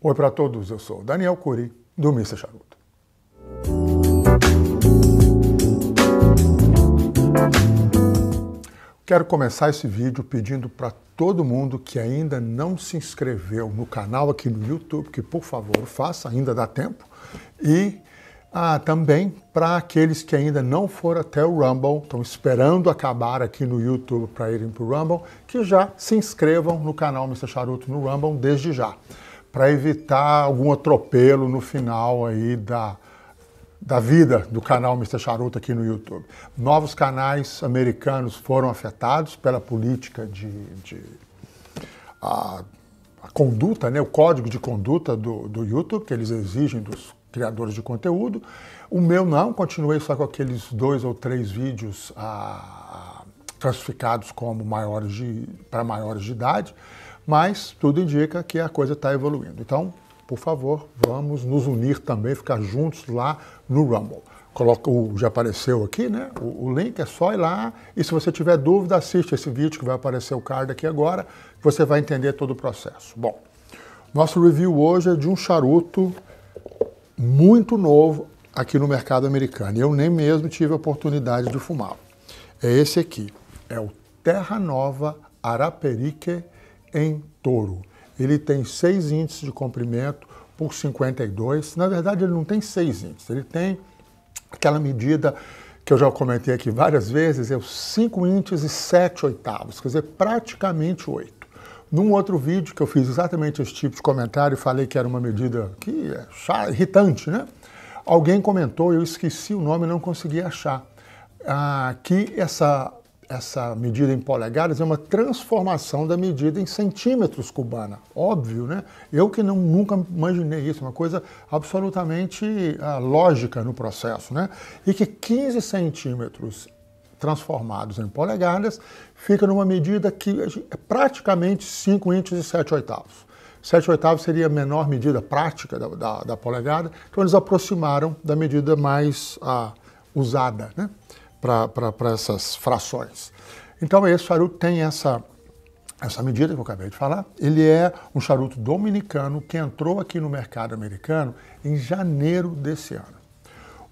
Oi para todos, eu sou Daniel Curi, do Missa Charuto. Quero começar esse vídeo pedindo para todo mundo que ainda não se inscreveu no canal aqui no YouTube, que por favor faça, ainda dá tempo. E ah, também para aqueles que ainda não foram até o Rumble, estão esperando acabar aqui no YouTube para irem para o Rumble, que já se inscrevam no canal Mr. Charuto no Rumble desde já para evitar algum atropelo no final aí da, da vida do canal Mr. Charuto aqui no YouTube. Novos canais americanos foram afetados pela política de, de a, a, conduta, né, o código de conduta do, do YouTube, que eles exigem dos criadores de conteúdo. O meu não, continuei só com aqueles dois ou três vídeos ah, classificados como maiores para maiores de idade mas tudo indica que a coisa está evoluindo. Então, por favor, vamos nos unir também, ficar juntos lá no Rumble. Coloca o, já apareceu aqui, né? O, o, link é só ir lá. E se você tiver dúvida, assiste esse vídeo que vai aparecer o card aqui agora, que você vai entender todo o processo. Bom, nosso review hoje é de um charuto muito novo aqui no mercado americano. Eu nem mesmo tive a oportunidade de fumá-lo. É esse aqui. É o Terra Nova Araperique em touro. Ele tem seis índices de comprimento por 52. Na verdade, ele não tem seis índices, ele tem aquela medida que eu já comentei aqui várias vezes, é os cinco índices e sete oitavos, quer dizer, praticamente oito. Num outro vídeo que eu fiz exatamente esse tipo de comentário falei que era uma medida que é irritante, né? Alguém comentou, eu esqueci o nome, não consegui achar, ah, que essa essa medida em polegadas é uma transformação da medida em centímetros cubana. Óbvio, né? Eu que não, nunca imaginei isso, uma coisa absolutamente ah, lógica no processo, né? E que 15 centímetros transformados em polegadas fica numa medida que é praticamente 5 inches e 7 oitavos. 7 oitavos seria a menor medida prática da, da, da polegada, então eles aproximaram da medida mais ah, usada, né? para essas frações. Então, esse charuto tem essa, essa medida que eu acabei de falar. Ele é um charuto dominicano que entrou aqui no mercado americano em janeiro desse ano.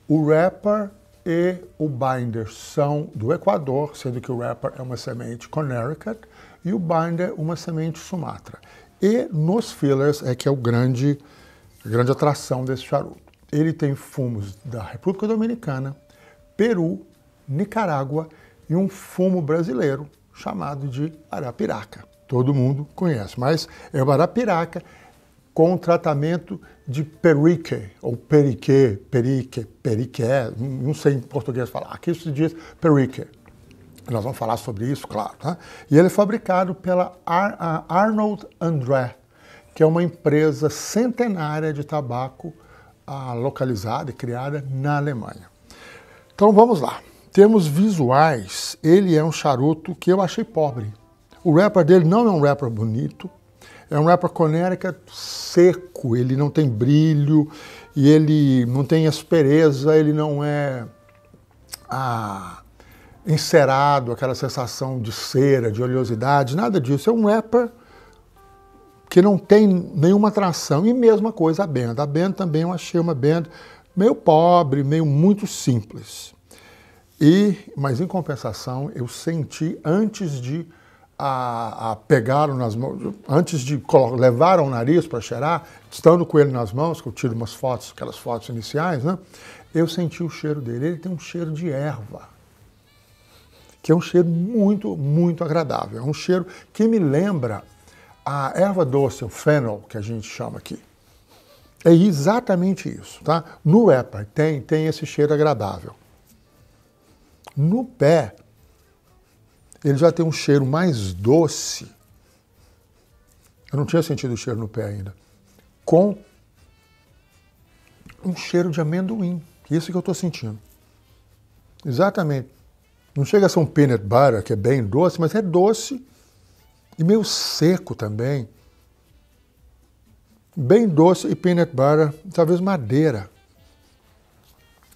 O wrapper e o binder são do Equador, sendo que o wrapper é uma semente Connecticut e o binder uma semente Sumatra. E nos fillers é que é o grande, a grande atração desse charuto. Ele tem fumos da República Dominicana, Peru, Nicarágua e um fumo brasileiro chamado de arapiraca. Todo mundo conhece, mas é o arapiraca com tratamento de perique, ou perique, perique, perique, não sei em português falar. Aqui se diz perique. Nós vamos falar sobre isso, claro. Tá? E ele é fabricado pela Ar Arnold André, que é uma empresa centenária de tabaco ah, localizada e criada na Alemanha. Então vamos lá termos visuais, ele é um charuto que eu achei pobre. O rapper dele não é um rapper bonito, é um rapper Connecticut seco, ele não tem brilho, e ele não tem aspereza, ele não é ah, encerado, aquela sensação de cera, de oleosidade, nada disso. É um rapper que não tem nenhuma atração. E mesma coisa a band. A band também eu achei uma band meio pobre, meio muito simples. E, mas em compensação, eu senti antes de a, a nas mãos, antes de levar o nariz para cheirar, estando com ele nas mãos, que eu tiro umas fotos, aquelas fotos iniciais, né? Eu senti o cheiro dele. Ele tem um cheiro de erva, que é um cheiro muito, muito agradável. É um cheiro que me lembra a erva doce, o fennel, que a gente chama aqui. É exatamente isso, tá? No EPA tem, tem esse cheiro agradável. No pé, ele já tem um cheiro mais doce. Eu não tinha sentido o cheiro no pé ainda. Com um cheiro de amendoim. Isso que eu estou sentindo. Exatamente. Não chega a ser um peanut butter, que é bem doce, mas é doce e meio seco também. Bem doce e peanut butter, talvez madeira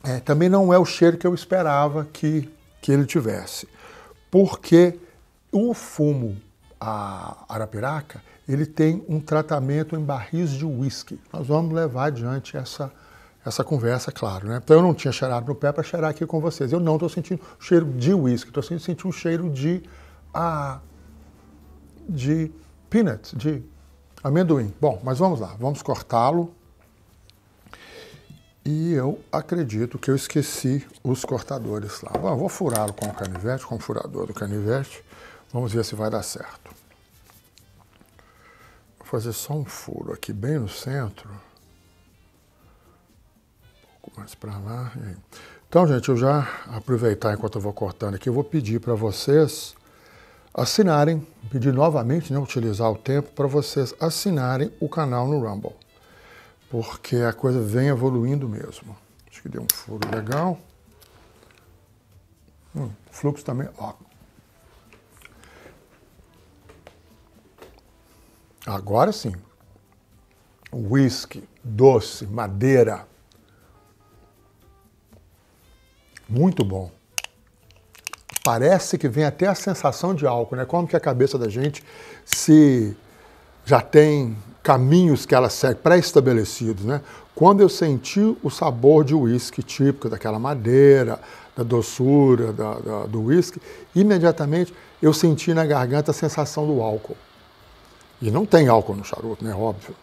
é, também não é o cheiro que eu esperava que, que ele tivesse. Porque o fumo a Arapiraca, ele tem um tratamento em barris de uísque. Nós vamos levar adiante essa, essa conversa, claro. Né? Então eu não tinha cheirado no pé para cheirar aqui com vocês. Eu não estou sentindo cheiro de uísque, estou sentindo um cheiro de, ah, de peanut, de amendoim. Bom, mas vamos lá, vamos cortá-lo e eu acredito que eu esqueci os cortadores lá. Bom, vou furá-lo com o canivete, com o furador do canivete. Vamos ver se vai dar certo. Vou fazer só um furo aqui bem no centro. Um pouco mais para lá. Então, gente, eu já aproveitar enquanto eu vou cortando aqui, eu vou pedir para vocês assinarem, pedir novamente, né, utilizar o tempo para vocês assinarem o canal no Rumble porque a coisa vem evoluindo mesmo. Acho que deu um furo legal. Hum, fluxo também, ó. Agora sim. Whisky, doce, madeira. Muito bom. Parece que vem até a sensação de álcool, né? Como que a cabeça da gente se já tem caminhos que ela segue pré-estabelecidos, né? Quando eu senti o sabor de uísque típico daquela madeira, da doçura da, da, do uísque, imediatamente eu senti na garganta a sensação do álcool. E não tem álcool no charuto, né? Óbvio.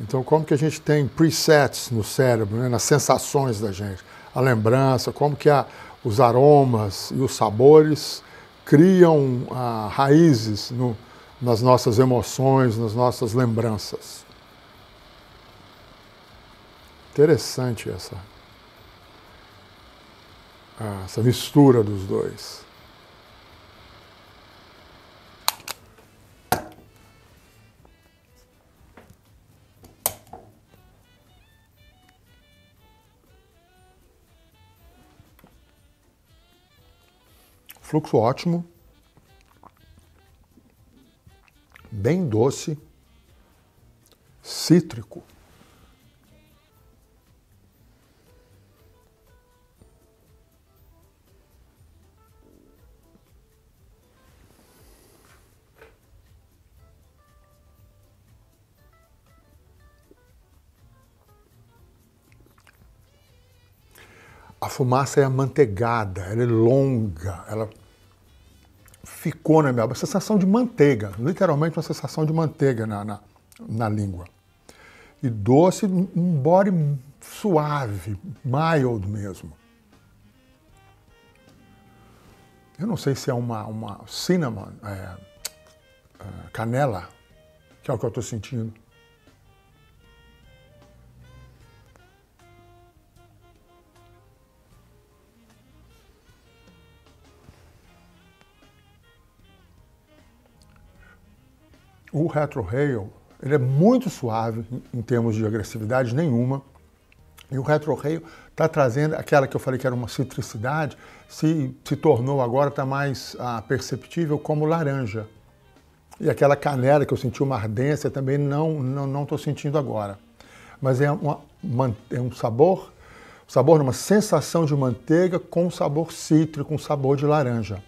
Então, como que a gente tem presets no cérebro, né? nas sensações da gente, a lembrança, como que a, os aromas e os sabores criam a, ah, raízes no, nas nossas emoções, nas nossas lembranças. Interessante essa, ah, essa mistura dos dois. Fluxo ótimo. bem doce, cítrico. A fumaça é amanteigada, ela é longa, ela ficou na minha boca, sensação de manteiga, literalmente uma sensação de manteiga na, na, na língua. E doce, um body suave, mild mesmo. Eu não sei se é uma, uma cinnamon, é, é, canela, que é o que eu estou sentindo. o retrorail ele é muito suave em termos de agressividade nenhuma. E o retro retrorail está trazendo aquela que eu falei que era uma citricidade, se, se tornou agora, está mais ah, perceptível como laranja. E aquela canela que eu senti uma ardência também não estou não, não sentindo agora. Mas é, uma, uma, é um sabor, sabor uma sensação de manteiga com sabor cítrico, com sabor de laranja.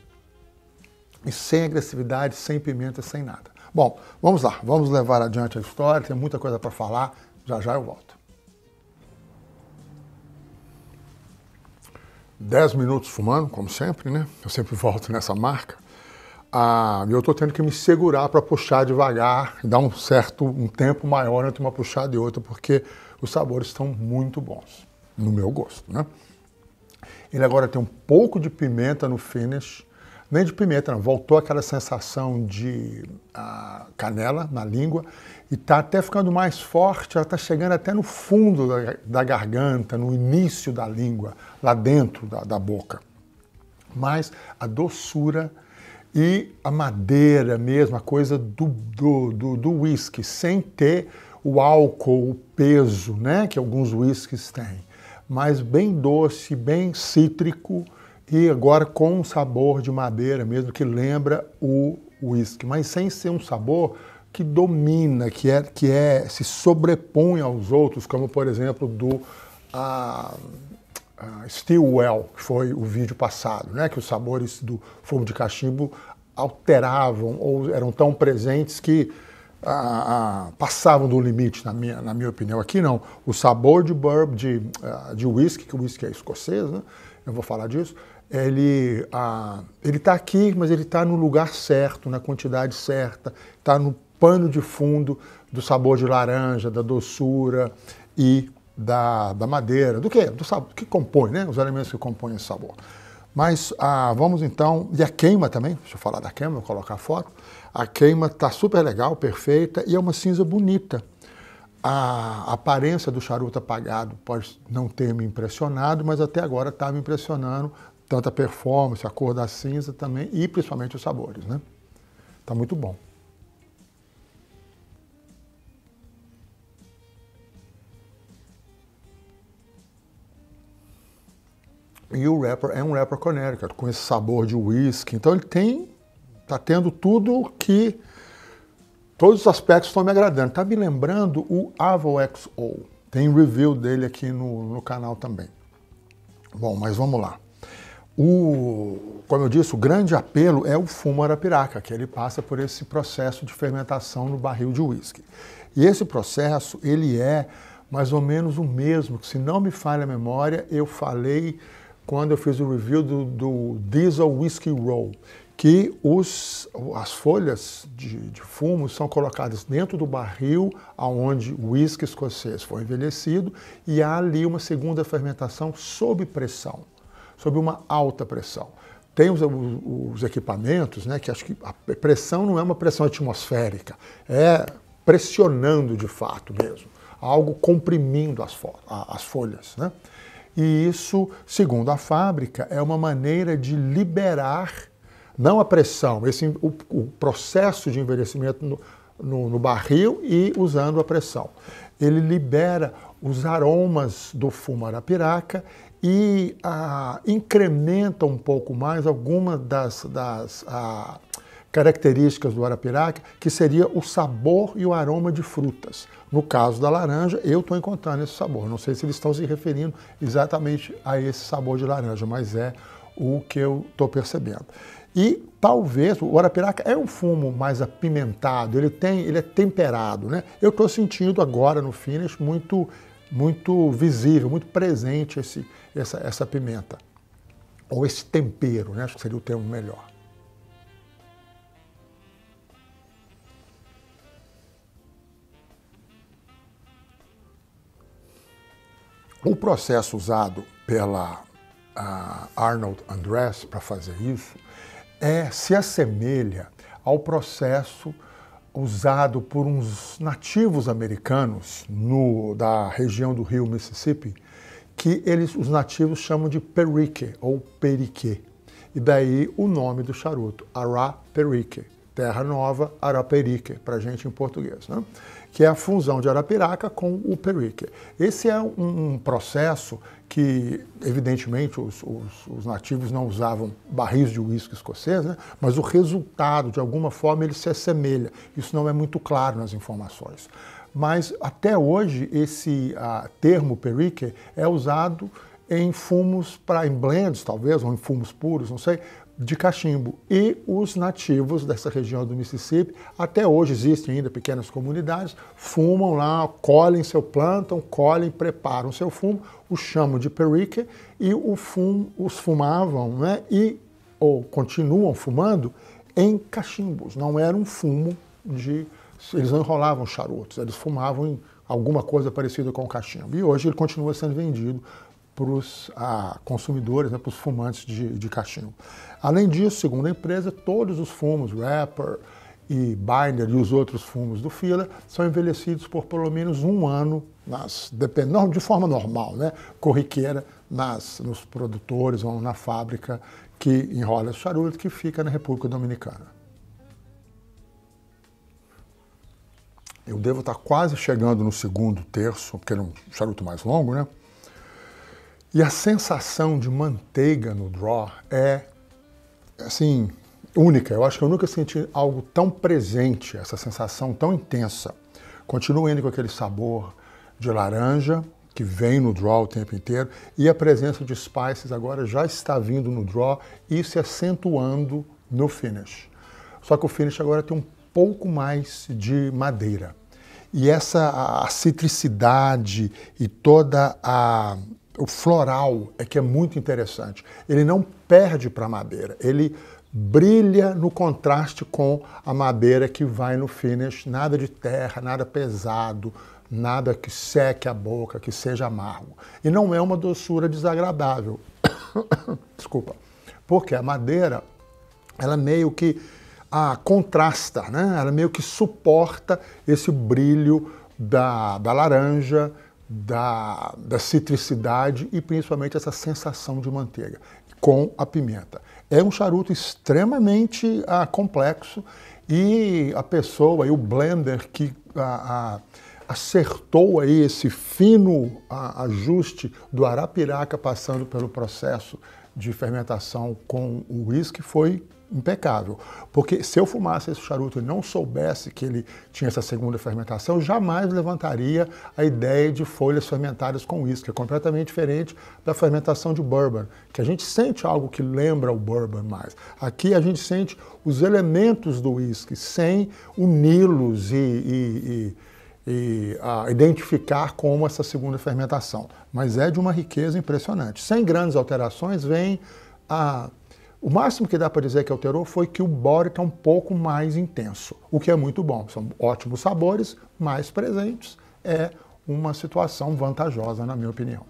E sem agressividade, sem pimenta, sem nada. Bom, vamos lá, vamos levar adiante a história, tem muita coisa para falar, já já eu volto. Dez minutos fumando, como sempre, né? Eu sempre volto nessa marca. Ah, eu estou tendo que me segurar para puxar devagar, dar um certo um tempo maior entre uma puxada e outra, porque os sabores estão muito bons, no meu gosto, né? Ele agora tem um pouco de pimenta no finish, nem de pimenta, não. Voltou aquela sensação de ah, canela na língua e está até ficando mais forte, ela está chegando até no fundo da, da, garganta, no início da língua, lá dentro da, da boca. Mas a doçura e a madeira mesmo, a coisa do, do, do, do whisky, sem ter o álcool, o peso, né, que alguns whiskies têm, mas bem doce, bem cítrico, e agora com um sabor de madeira mesmo que lembra o whisky mas sem ser um sabor que domina, que é que é se sobrepõe aos outros, como por exemplo do a, a Stillwell, que foi o vídeo passado, né, que os sabores do fumo de cachimbo alteravam ou eram tão presentes que passavam do limite, na minha, na minha opinião. Aqui não. O sabor de bourbon, de, de whisky, que o whisky é escocês, né? eu vou falar disso, ele ah, está aqui, mas ele está no lugar certo, na quantidade certa, está no pano de fundo do sabor de laranja, da doçura e da, da madeira, do que? Do sabor, que compõe, né? Os elementos que compõem esse sabor. Mas ah, vamos então, e a queima também, deixa eu falar da queima, vou colocar a foto. A queima está super legal, perfeita, e é uma cinza bonita. A aparência do charuto apagado pode não ter me impressionado, mas até agora está me impressionando tanto a performance, a cor da cinza também e principalmente os sabores, né? Tá muito bom. E o rapper é um rapper Connecticut, com esse sabor de whisky. Então ele tem, tá tendo tudo que, todos os aspectos estão me agradando. Tá me lembrando o Avo XO. Tem review dele aqui no, no canal também. Bom, mas vamos lá. O, como eu disse, o grande apelo é o fumo arapiraca, que ele passa por esse processo de fermentação no barril de uísque. E esse processo, ele é mais ou menos o mesmo, se não me falha a memória, eu falei quando eu fiz o review do, do Diesel Whiskey Roll, que os, as folhas de, de, fumo são colocadas dentro do barril aonde o uísque escocês foi envelhecido e há ali uma segunda fermentação sob pressão sob uma alta pressão. Tem os, os equipamentos, né, que acho que a pressão não é uma pressão atmosférica, é pressionando de fato mesmo, algo comprimindo as, as folhas. Né? E isso, segundo a fábrica, é uma maneira de liberar, não a pressão, esse, o, o processo de envelhecimento no, no, no, barril e usando a pressão. Ele libera os aromas do fumarapiraca e ah, incrementa um pouco mais algumas das, das ah, características do arapiraca, que seria o sabor e o aroma de frutas. No caso da laranja, eu estou encontrando esse sabor. Não sei se eles estão se referindo exatamente a esse sabor de laranja, mas é o que eu estou percebendo. E talvez o arapiraca é um fumo mais apimentado, ele tem, ele é temperado, né? Eu estou sentindo agora no finish muito muito visível, muito presente esse, essa, essa pimenta. Ou esse tempero, né? acho que seria o termo melhor. O processo usado pela Arnold Andress para fazer isso é se assemelha ao processo usado por uns nativos americanos no, da região do rio Mississippi, que eles, os nativos chamam de perique ou perique. E daí o nome do charuto, Ara Perique. Terra Nova Araperique, para gente em português, né? que é a fusão de Arapiraca com o Perique. Esse é um, processo que, evidentemente, os, os, os, nativos não usavam barris de uísque escocês, né? mas o resultado, de alguma forma, ele se assemelha. Isso não é muito claro nas informações. Mas, até hoje, esse termo Perique é usado em fumos para em blends, talvez, ou em fumos puros, não sei, de cachimbo. E os nativos dessa região do Mississippi, até hoje existem ainda pequenas comunidades, fumam lá, colhem seu plantão colhem, preparam seu fumo, o chamam de perique e o fumo, os fumavam, né? E ou continuam fumando em cachimbos. Não era um fumo de eles não enrolavam charutos, eles fumavam em alguma coisa parecida com o cachimbo. E hoje ele continua sendo vendido para os consumidores, né, para os fumantes de, de cachimbo. Além disso, segundo a empresa, todos os fumos, wrapper e binder e os outros fumos do fila são envelhecidos por pelo menos um ano, nas, de forma normal, né, corriqueira, nas, nos produtores ou na fábrica que enrola o charuto, que fica na República Dominicana. Eu devo estar quase chegando no segundo terço, porque é um charuto mais longo, né? E a sensação de manteiga no draw é, assim, única. Eu acho que eu nunca senti algo tão presente, essa sensação tão intensa. Continua indo com aquele sabor de laranja que vem no draw o tempo inteiro e a presença de spices agora já está vindo no draw e se acentuando no finish. Só que o finish agora tem um pouco mais de madeira. E essa a, a citricidade e toda a o floral é que é muito interessante. Ele não perde para a madeira, ele brilha no contraste com a madeira que vai no finish, nada de terra, nada pesado, nada que seque a boca, que seja amargo. E não é uma doçura desagradável. Desculpa. Porque a madeira, ela meio que a contrasta, né? Ela meio que suporta esse brilho da, da laranja, da, da citricidade e principalmente essa sensação de manteiga com a pimenta. É um charuto extremamente ah, complexo e a pessoa e o blender que ah, ah, acertou aí esse fino ah, ajuste do arapiraca passando pelo processo de fermentação com o uísque foi impecável. Porque se eu fumasse esse charuto e não soubesse que ele tinha essa segunda fermentação, eu jamais levantaria a ideia de folhas fermentadas com uísque. É completamente diferente da fermentação de bourbon, que a gente sente algo que lembra o bourbon mais. Aqui a gente sente os elementos do uísque, sem uni-los e, e, e, e a, identificar como essa segunda fermentação. Mas é de uma riqueza impressionante. Sem grandes alterações, vem a o máximo que dá para dizer que alterou foi que o bórico está é um pouco mais intenso, o que é muito bom. São ótimos sabores, mais presentes, é uma situação vantajosa, na minha opinião.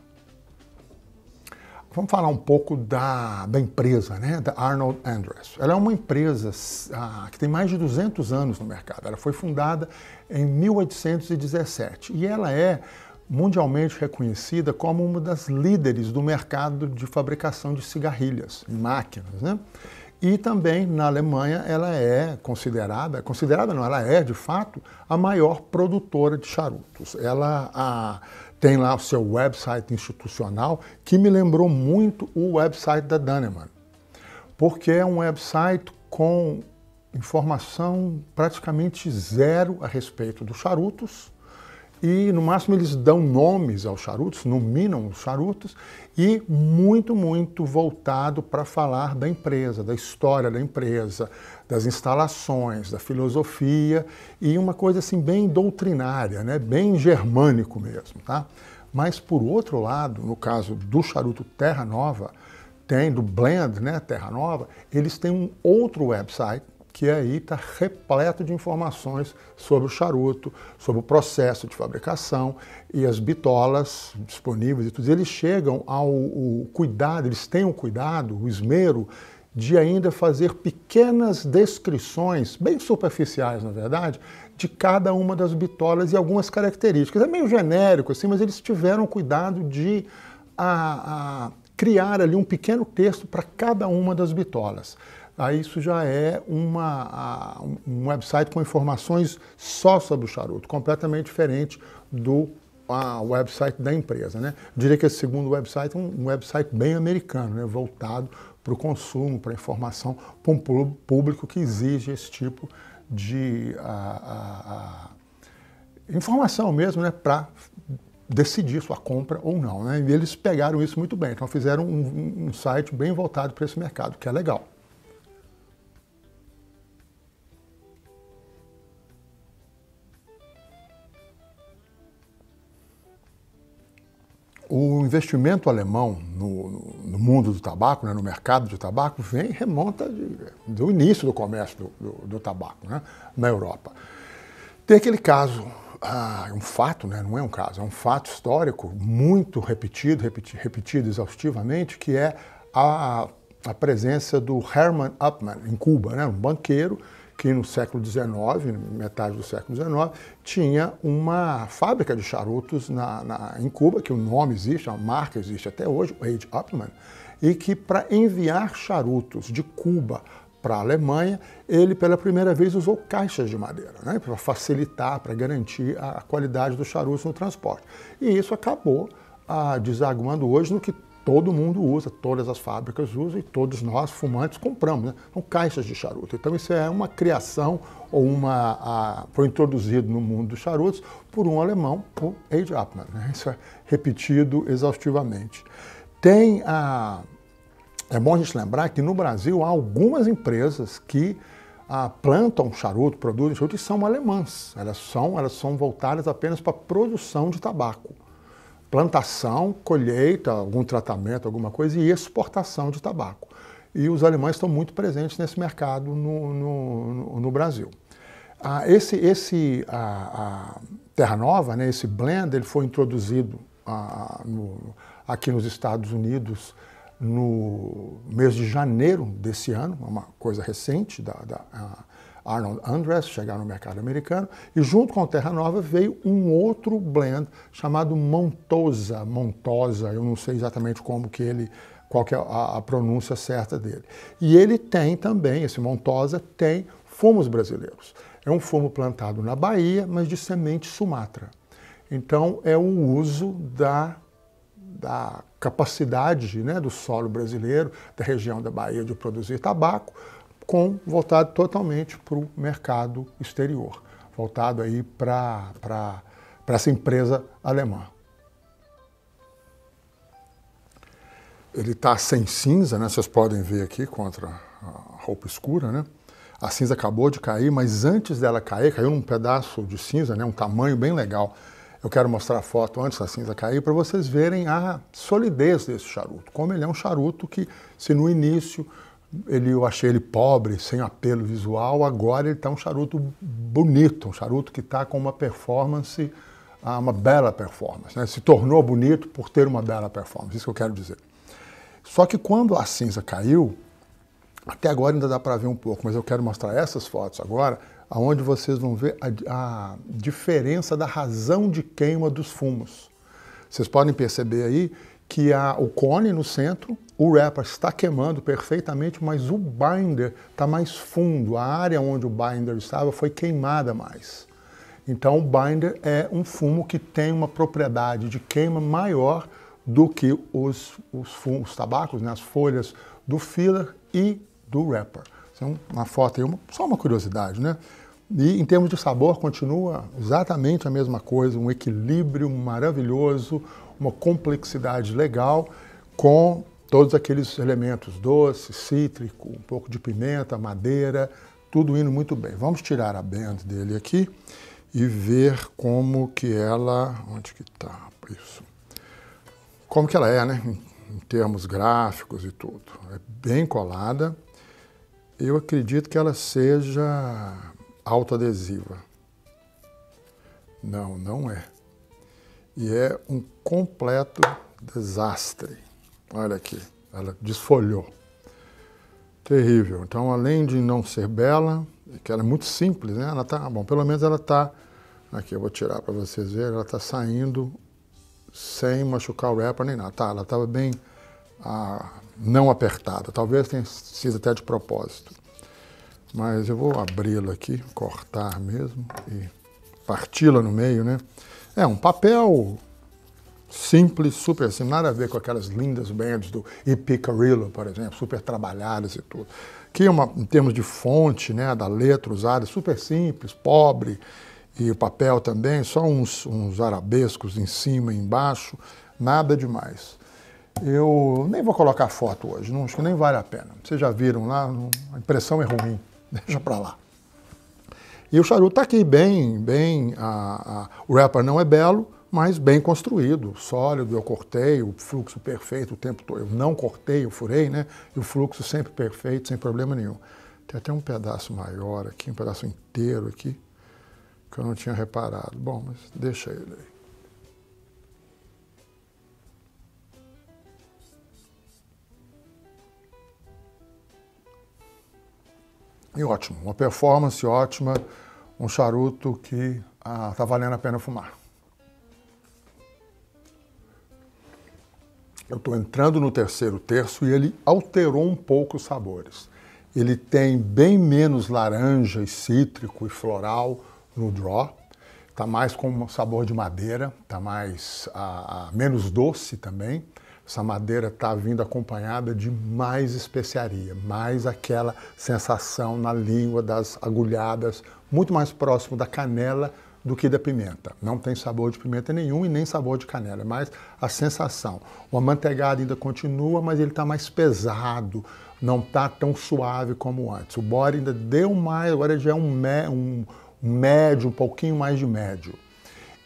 Vamos falar um pouco da, da empresa, né? da Arnold Andress. Ela é uma empresa ah, que tem mais de 200 anos no mercado. Ela foi fundada em 1817 e ela é mundialmente reconhecida como uma das líderes do mercado de fabricação de cigarrilhas e máquinas. Né? E também na Alemanha ela é considerada, é considerada não, ela é de fato a maior produtora de charutos. Ela a, tem lá o seu website institucional que me lembrou muito o website da Danemann, porque é um website com informação praticamente zero a respeito dos charutos e no máximo eles dão nomes aos charutos, nominam os charutos e muito, muito voltado para falar da empresa, da história da empresa, das instalações, da filosofia e uma coisa assim bem doutrinária, né? bem germânico mesmo. Tá? Mas por outro lado, no caso do charuto Terra Nova, tem do Blend, né, Terra Nova, eles têm um outro website que é aí está repleto de informações sobre o charuto, sobre o processo de fabricação e as bitolas disponíveis e tudo. Eles chegam ao, ao cuidado, eles têm o cuidado, o esmero de ainda fazer pequenas descrições, bem superficiais na verdade, de cada uma das bitolas e algumas características. É meio genérico assim, mas eles tiveram cuidado de a, ah, a ah, criar ali um pequeno texto para cada uma das bitolas aí isso já é uma, um website com informações só sobre o charuto, completamente diferente do a website da empresa. Né? diria que esse segundo website é um website bem americano, né? voltado para o consumo, para a informação, para um público que exige esse tipo de a, a, a informação mesmo né? para decidir sua compra ou não. Né? E eles pegaram isso muito bem, então fizeram um, um site bem voltado para esse mercado, que é legal. o investimento alemão no, no mundo do tabaco, né, no mercado do tabaco, vem remonta de, do início do comércio do, do, do tabaco né, na Europa. Tem aquele caso, ah, é um fato, né, não é um caso, é um fato histórico muito repetido, repetido, repetido exaustivamente, que é a, a presença do Herman Upman em Cuba, né, um banqueiro que no século XIX, metade do século XIX, tinha uma fábrica de charutos na, na, em Cuba, que o nome existe, a marca existe até hoje, Wade Upman, e que para enviar charutos de Cuba para a Alemanha, ele pela primeira vez usou caixas de madeira, né, para facilitar, para garantir a qualidade dos charutos no transporte. E isso acabou ah, desaguando hoje no que todo mundo usa, todas as fábricas usam e todos nós, fumantes, compramos. Né? São caixas de charuto. Então isso é uma criação ou uma a, foi introduzido no mundo dos charutos por um alemão, por Age Upman. Né? Isso é repetido exaustivamente. Tem a é bom a gente lembrar que no Brasil há algumas empresas que a ah, plantam charuto, produzem charuto e são alemãs. Elas são, elas são voltadas apenas para a produção de tabaco plantação, colheita, algum tratamento, alguma coisa, e exportação de tabaco. E os alemães estão muito presentes nesse mercado no, no, no Brasil. Ah, esse esse a, a Terra Nova, né, esse blend, ele foi introduzido a, no, aqui nos Estados Unidos no mês de janeiro desse ano, uma coisa recente da, da Arnold Andress chegaram no mercado americano e junto com Terra Nova veio um outro blend chamado Montosa, Montosa, eu não sei exatamente como que ele qual que é a, a pronúncia certa dele. E ele tem também, esse Montosa tem fumos brasileiros. É um fumo plantado na Bahia, mas de semente Sumatra. Então é o uso da da capacidade né, do solo brasileiro, da região da Bahia de produzir tabaco, com voltado totalmente para o mercado exterior, voltado aí para essa empresa alemã. Ele está sem cinza, né? vocês podem ver aqui contra a roupa escura, né? A cinza acabou de cair, mas antes dela cair, caiu num pedaço de cinza, né? um tamanho bem legal. Eu quero mostrar a foto antes da cinza cair para vocês verem a solidez desse charuto, como ele é um charuto que, se no início ele, eu achei ele pobre, sem apelo visual, agora ele está um charuto bonito, um charuto que está com uma performance, ah, uma bela performance. Né? Se tornou bonito por ter uma bela performance, isso que eu quero dizer. Só que quando a cinza caiu, até agora ainda dá para ver um pouco, mas eu quero mostrar essas fotos agora, aonde vocês vão ver a, a diferença da razão de queima dos fumos. Vocês podem perceber aí que há o cone no centro, o wrapper está queimando perfeitamente, mas o binder está mais fundo. A área onde o binder estava foi queimada mais. Então o binder é um fumo que tem uma propriedade de queima maior do que os, os, fumos, os tabacos, né, as folhas do filler e do wrapper. Então, uma foto aí, uma, só uma curiosidade, né? E em termos de sabor, continua exatamente a mesma coisa, um equilíbrio maravilhoso, uma complexidade legal, com todos aqueles elementos doce, cítrico, um pouco de pimenta, madeira, tudo indo muito bem. Vamos tirar a band dele aqui e ver como que ela, onde que tá isso? Como que ela é, né? Em termos gráficos e tudo. É bem colada. Eu acredito que ela seja autoadesiva. Não, não é. E é um completo desastre. Olha aqui, ela desfolhou. Terrível. Então, além de não ser bela, que ela é muito simples, né? Ela tá, bom, pelo menos ela está, aqui eu vou tirar para vocês verem, ela está saindo sem machucar o rapper nem nada. Tá, ela estava bem ah, não apertada. Talvez tenha sido até de propósito. Mas eu vou abri-la aqui, cortar mesmo e parti-la no meio, né? É um papel simples, super simples, nada a ver com aquelas lindas bands do E.P. Carrillo, por exemplo, super trabalhadas e tudo. Que é uma, em termos de fonte, né, da letra usada, super simples, pobre, e o papel também, só uns, uns arabescos em cima e embaixo, nada demais. Eu nem vou colocar foto hoje, não, acho que nem vale a pena. Vocês já viram lá, a impressão é ruim, deixa para lá. E o charuto está aqui, bem, bem, a, a, o rapper não é belo, mas bem construído, sólido. Eu cortei o fluxo perfeito o tempo todo. Eu não cortei, eu furei, né? E o fluxo sempre perfeito, sem problema nenhum. Tem até um pedaço maior aqui, um pedaço inteiro aqui, que eu não tinha reparado. Bom, mas deixa ele aí. E ótimo, uma performance ótima, um charuto que está ah, tá valendo a pena fumar. Eu estou entrando no terceiro terço e ele alterou um pouco os sabores. Ele tem bem menos laranja e cítrico e floral no draw. Está mais com um sabor de madeira, está mais a, a, menos doce também. Essa madeira está vindo acompanhada de mais especiaria, mais aquela sensação na língua das agulhadas, muito mais próximo da canela do que da pimenta. Não tem sabor de pimenta nenhum e nem sabor de canela, é mais a sensação. O amanteigado ainda continua, mas ele está mais pesado, não está tão suave como antes. O bode ainda deu mais, agora já é um, me, um, médio, um pouquinho mais de médio.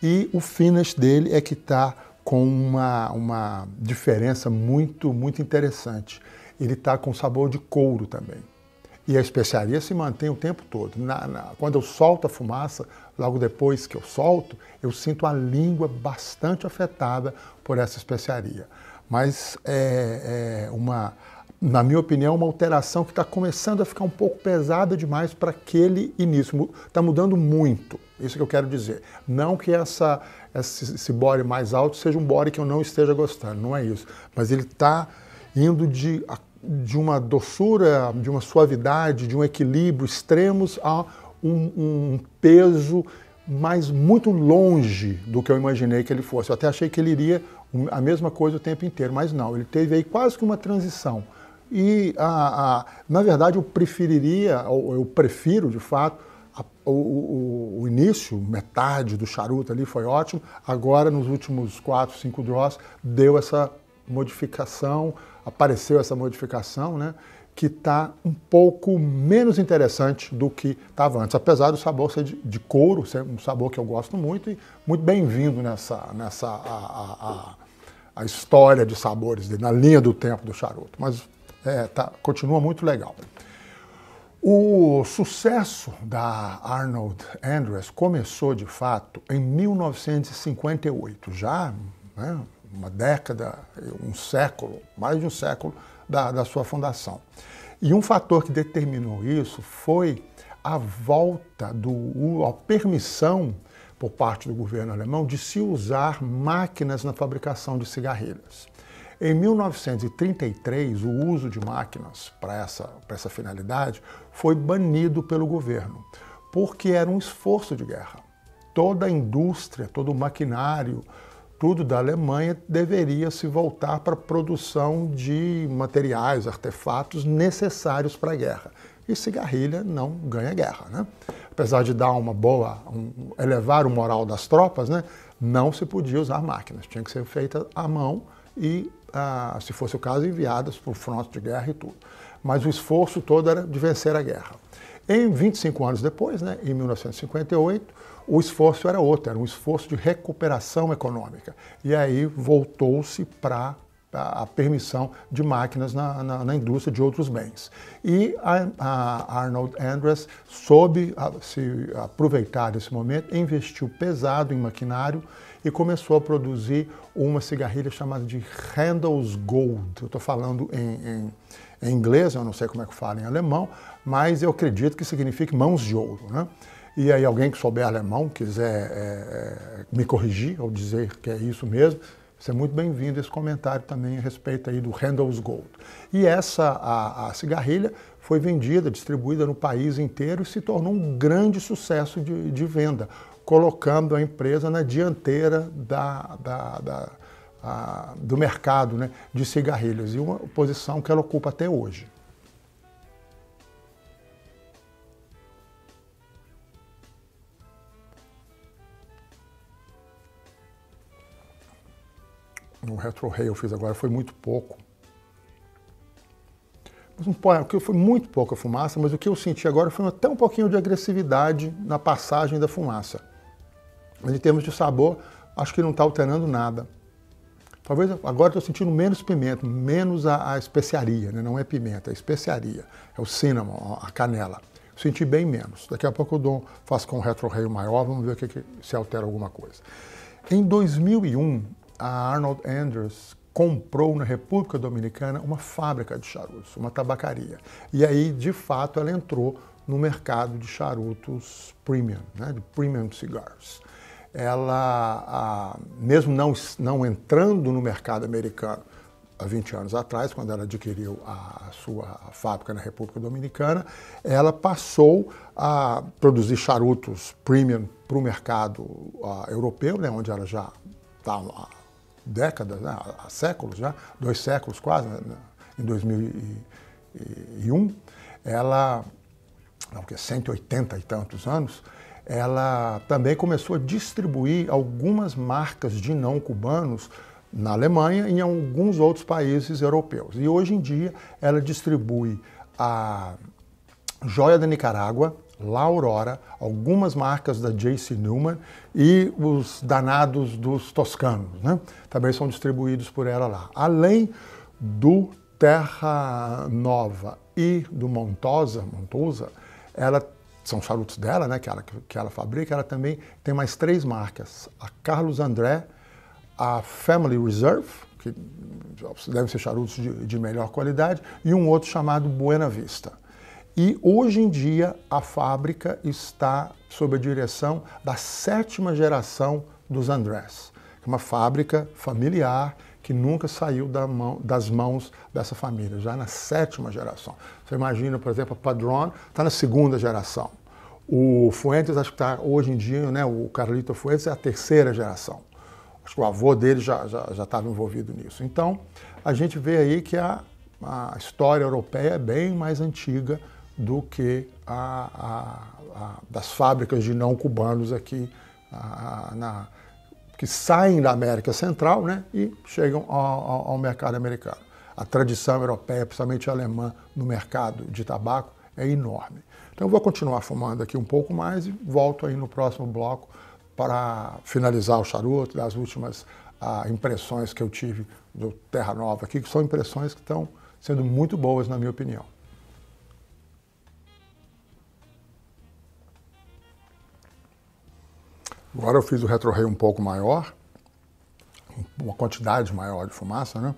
E o finish dele é que está com uma, uma diferença muito, muito interessante. Ele está com sabor de couro também. E a especiaria se mantém o tempo todo. Na, na, quando eu solto a fumaça, logo depois que eu solto, eu sinto a língua bastante afetada por essa especiaria. Mas é, é uma, na minha opinião, uma alteração que está começando a ficar um pouco pesada demais para aquele início. Está mudando muito, isso que eu quero dizer. Não que essa, esse, esse bore mais alto seja um bore que eu não esteja gostando, não é isso. Mas ele está indo de, de uma doçura, de uma suavidade, de um equilíbrio extremos a um, um peso, mas muito longe do que eu imaginei que ele fosse. Eu até achei que ele iria a mesma coisa o tempo inteiro, mas não, ele teve aí quase que uma transição. E, a, a na verdade, eu preferiria, ou eu prefiro de fato, a, o, o, o, início, metade do charuto ali foi ótimo, agora nos últimos quatro, cinco draws deu essa modificação, apareceu essa modificação, né? que está um pouco menos interessante do que estava antes, apesar do sabor ser de, de, couro, ser um sabor que eu gosto muito e muito bem-vindo nessa, nessa a, a, a, a, história de sabores na linha do tempo do charuto. Mas é, tá, continua muito legal. O sucesso da Arnold Andress começou de fato em 1958, já né, uma década, um século, mais de um século da, da sua fundação. E um fator que determinou isso foi a volta, do, a permissão por parte do governo alemão de se usar máquinas na fabricação de cigarrilhas. Em 1933, o uso de máquinas para essa, essa finalidade foi banido pelo governo, porque era um esforço de guerra. Toda a indústria, todo o maquinário tudo da Alemanha deveria se voltar para a produção de materiais, artefatos necessários para a guerra. E cigarrilha não ganha guerra, né? Apesar de dar uma boa, um, elevar o moral das tropas, né? Não se podia usar máquinas, tinha que ser feita à mão e, ah, se fosse o caso, enviadas para o fronte de guerra e tudo. Mas o esforço todo era de vencer a guerra. Em 25 anos depois, né, em 1958, o esforço era outro, era um esforço de recuperação econômica. E aí voltou-se para a permissão de máquinas na, na, na, indústria de outros bens. E a, a Arnold Andress soube a, se aproveitar desse momento, investiu pesado em maquinário e começou a produzir uma cigarrilha chamada de Handel's Gold. Eu estou falando em, em, em, inglês, eu não sei como é que fala em alemão, mas eu acredito que significa mãos de ouro. Né? E aí alguém que souber alemão, quiser é, é me corrigir ou dizer que é isso mesmo, é muito bem-vindo esse comentário também a respeito aí do Handel's Gold. E essa a, a, cigarrilha foi vendida, distribuída no país inteiro e se tornou um grande sucesso de, de venda, colocando a empresa na dianteira da, da, da, a, do mercado né, de cigarrilhas e uma posição que ela ocupa até hoje. retro-rei eu fiz agora foi muito pouco. Mas um, foi muito pouca fumaça, mas o que eu senti agora foi até um pouquinho de agressividade na passagem da fumaça. Mas em termos de sabor, acho que não está alterando nada. Talvez agora estou sentindo menos pimenta, menos a, a especiaria, né? não é pimenta, é especiaria, é o cinnamon, a canela. Senti bem menos. Daqui a pouco eu dou, faço com um retroreio maior, vamos ver que, se altera alguma coisa. Em 2001, a Arnold Andrews comprou na República Dominicana uma fábrica de charutos, uma tabacaria. E aí, de fato, ela entrou no mercado de charutos premium, né, de premium cigars. Ela, mesmo não, não entrando no mercado americano há 20 anos atrás, quando ela adquiriu a sua fábrica na República Dominicana, ela passou a produzir charutos premium para o mercado europeu, né, onde ela já está décadas, né, há séculos já, né, dois séculos quase, né, né em 2001, ela, não, que 180 e tantos anos, ela também começou a distribuir algumas marcas de não cubanos na Alemanha e em alguns outros países europeus. E hoje em dia ela distribui a joia da Nicarágua, La Aurora, algumas marcas da JC Newman e os danados dos toscanos, né? Também são distribuídos por ela lá. Além do Terra Nova e do Montosa, Montosa, ela são charutos dela, né, que ela, que ela fabrica, ela também tem mais três marcas, a Carlos André, a Family Reserve, que devem ser charutos de, de melhor qualidade, e um outro chamado Buena Vista. E hoje em dia a fábrica está sob a direção da sétima geração dos Andrés, é uma fábrica familiar que nunca saiu da mão, das mãos dessa família, já na sétima geração. Você imagina, por exemplo, a Padron está na segunda geração. O Fuentes, acho que está hoje em dia, né, o Carlito Fuentes é a terceira geração. Acho que o avô dele já estava já, já envolvido nisso. Então, a gente vê aí que a, a história europeia é bem mais antiga do que a, a, a, das fábricas de não cubanos aqui na, que saem da América Central né, e chegam ao, ao, ao, mercado americano. A tradição europeia, principalmente alemã, no mercado de tabaco é enorme. Então eu vou continuar fumando aqui um pouco mais e volto aí no próximo bloco para finalizar o charuto, das últimas ah, impressões que eu tive do Terra Nova aqui, que são impressões que estão sendo muito boas, na minha opinião. Agora eu fiz o retroreio um pouco maior, uma quantidade maior de fumaça, né?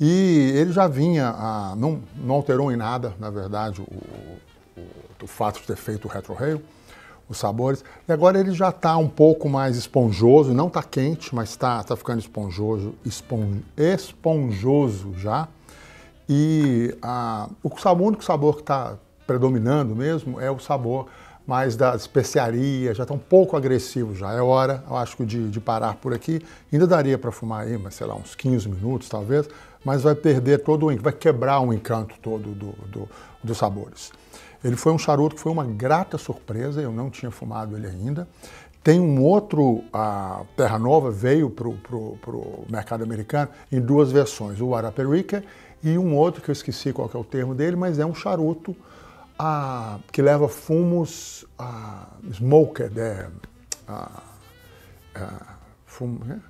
E ele já vinha, a, não, não alterou em nada, na verdade, o, o, o fato de ter feito o retroreio, os sabores. E agora ele já está um pouco mais esponjoso, não está quente, mas está tá ficando esponjoso, espon, esponjoso já. E a, o, sabor, o único sabor que está predominando mesmo é o sabor mais da especiaria, já está um pouco agressivo já. É hora, eu acho, de, de parar por aqui. Ainda daria para fumar aí, mas sei lá, uns 15 minutos talvez, mas vai perder todo o vai quebrar o um encanto todo do, do, dos sabores. Ele foi um charuto que foi uma grata surpresa, eu não tinha fumado ele ainda. Tem um outro, a Terra Nova veio para o mercado americano em duas versões, o Araperica e um outro que eu esqueci qual é o termo dele, mas é um charuto a, que leva fumos a, smoked, né? a, a, fum, né?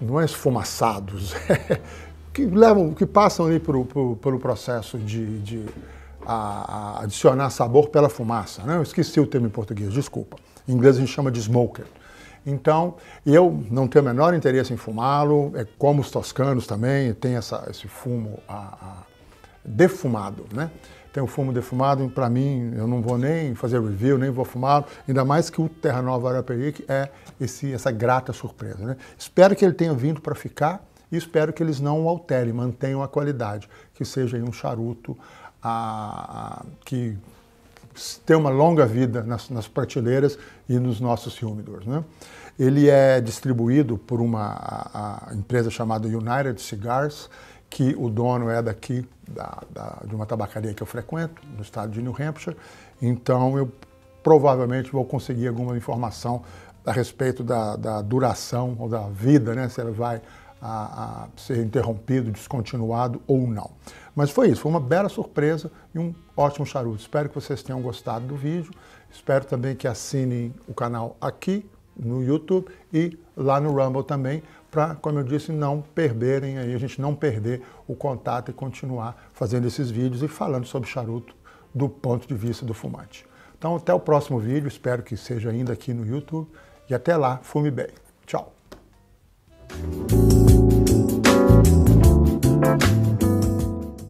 não é esfumaçados, é, que levam, que passam ali pro, pro, pelo processo de, de a, a adicionar sabor pela fumaça. Né? Eu esqueci o termo em português, desculpa. Em inglês a gente chama de smoker. Então, eu não tenho o menor interesse em fumá-lo, é como os toscanos também, tem essa, esse fumo a, defumado, né? tem o fumo defumado, para mim, eu não vou nem fazer review, nem vou fumar, ainda mais que o Terra Nova Araperique é esse, essa grata surpresa. Né? Espero que ele tenha vindo para ficar e espero que eles não o alterem, mantenham a qualidade, que seja um charuto a, a, que tenha uma longa vida nas, nas, prateleiras e nos nossos humidores Né? Ele é distribuído por uma a, empresa chamada United Cigars que o dono é daqui, da, da, de uma tabacaria que eu frequento, no estado de New Hampshire, então eu provavelmente vou conseguir alguma informação a respeito da, da duração ou da vida, né? se ela vai a, a, ser interrompido, descontinuado ou não. Mas foi isso, foi uma bela surpresa e um ótimo charuto. Espero que vocês tenham gostado do vídeo. Espero também que assinem o canal aqui no YouTube e lá no Rumble também, para, como eu disse, não perderem aí, a gente não perder o contato e continuar fazendo esses vídeos e falando sobre charuto do ponto de vista do fumante. Então, até o próximo vídeo, espero que seja ainda aqui no YouTube e até lá, fume bem. Tchau.